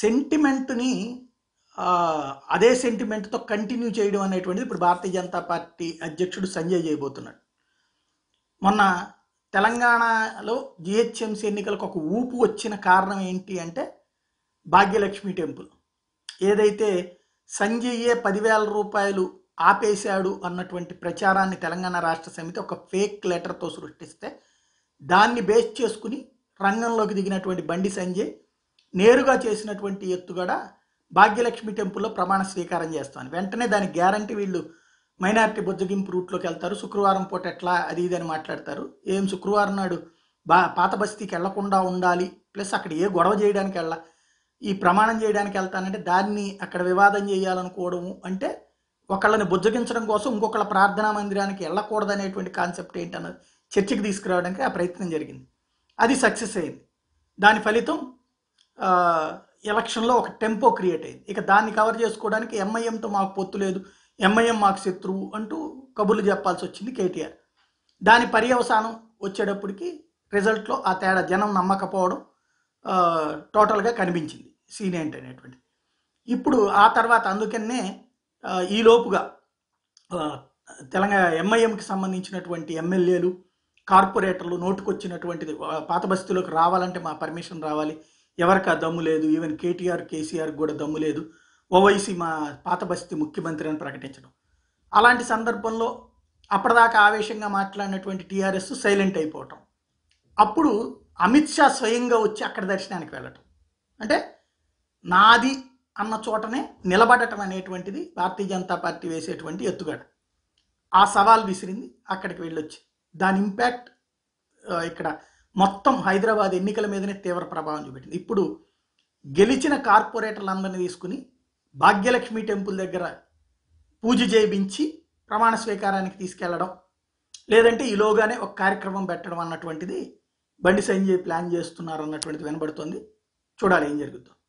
సెంటిమెంట్ని అదే సెంటిమెంట్తో కంటిన్యూ చేయడం అనేటువంటిది ఇప్పుడు భారతీయ జనతా పార్టీ అధ్యక్షుడు సంజయ్ చేయబోతున్నాడు మొన్న తెలంగాణలో జిహెచ్ఎంసీ ఎన్నికలకు ఒక ఊపు వచ్చిన కారణం ఏంటి అంటే భాగ్యలక్ష్మి టెంపుల్ ఏదైతే సంజయ్యే పదివేల రూపాయలు ఆపేశాడు అన్నటువంటి ప్రచారాన్ని తెలంగాణ రాష్ట్ర సమితి ఒక ఫేక్ లెటర్తో సృష్టిస్తే దాన్ని బేస్ చేసుకుని రంగంలోకి దిగినటువంటి బండి సంజయ్ నేరుగా చేసినటువంటి ఎత్తుగడ భాగ్యలక్ష్మి టెంపుల్లో ప్రమాణ స్వీకారం చేస్తాను వెంటనే దాని గ్యారంటీ వీళ్ళు మైనార్టీ బుజ్జగింపు రూట్లోకి వెళ్తారు శుక్రవారం పూట ఎట్లా అది ఇది అని మాట్లాడతారు ఏం శుక్రవారం నాడు బా పాత బస్తీకి వెళ్లకుండా ఉండాలి ప్లస్ అక్కడ ఏ గొడవ చేయడానికి వెళ్ళ ఈ ప్రమాణం చేయడానికి వెళ్తానంటే దాన్ని అక్కడ వివాదం చేయాలనుకోవడము అంటే ఒకళ్ళని బుజ్జగించడం కోసం ఇంకొకళ్ళ ప్రార్థనా మందిరానికి వెళ్ళకూడదనేటువంటి కాన్సెప్ట్ ఏంటన్నది చర్చకి తీసుకురావడానికి ఆ ప్రయత్నం జరిగింది అది సక్సెస్ అయింది దాని ఫలితం ఎలక్షన్లో ఒక టెంపో క్రియేట్ అయింది ఇక దాన్ని కవర్ చేసుకోవడానికి ఎంఐఎంతో మాకు పొత్తు లేదు ఎంఐఎం మాకు శత్రువు అంటూ కబుర్లు చెప్పాల్సి వచ్చింది కేటీఆర్ దాని పర్యవసానం వచ్చేటప్పటికి రిజల్ట్లో ఆ తేడా జనం నమ్మకపోవడం టోటల్గా కనిపించింది సీనియంట్ అనేటువంటి ఇప్పుడు ఆ తర్వాత అందుకనే ఈలోపుగా తెలంగాణ ఎంఐఎంకి సంబంధించినటువంటి ఎమ్మెల్యేలు కార్పొరేటర్లు నోటుకొచ్చినటువంటిది పాత బస్తీలోకి రావాలంటే మా పర్మిషన్ రావాలి ఎవరికి ఆ దమ్ము లేదు ఈవెన్ కేటీఆర్ కేసీఆర్ కూడా దమ్ము లేదు ఓవైసీ మా పాత బస్తీ ముఖ్యమంత్రి అని ప్రకటించడం అలాంటి సందర్భంలో అప్పటిదాకా ఆవేశంగా మాట్లాడినటువంటి టీఆర్ఎస్ సైలెంట్ అయిపోవటం అప్పుడు అమిత్ షా స్వయంగా వచ్చి అక్కడ దర్శనానికి వెళ్ళటం అంటే నాది అన్న చోటనే నిలబడటం అనేటువంటిది భారతీయ జనతా పార్టీ వేసేటువంటి ఎత్తుగడ ఆ సవాల్ విసిరింది అక్కడికి వెళ్ళొచ్చి దాని ఇంపాక్ట్ ఇక్కడ మొత్తం హైదరాబాద్ ఎన్నికల మీదనే తీవ్ర ప్రభావం చూపెట్టింది ఇప్పుడు గెలిచిన కార్పొరేటర్లందరినీ తీసుకుని భాగ్యలక్ష్మి టెంపుల్ దగ్గర పూజ చేయించి ప్రమాణ స్వీకారానికి తీసుకెళ్లడం లేదంటే ఈలోగానే ఒక కార్యక్రమం పెట్టడం అన్నటువంటిది బండి సంజయ్ ప్లాన్ చేస్తున్నారు అన్నటువంటిది వినబడుతోంది చూడాలి ఏం జరుగుతుంది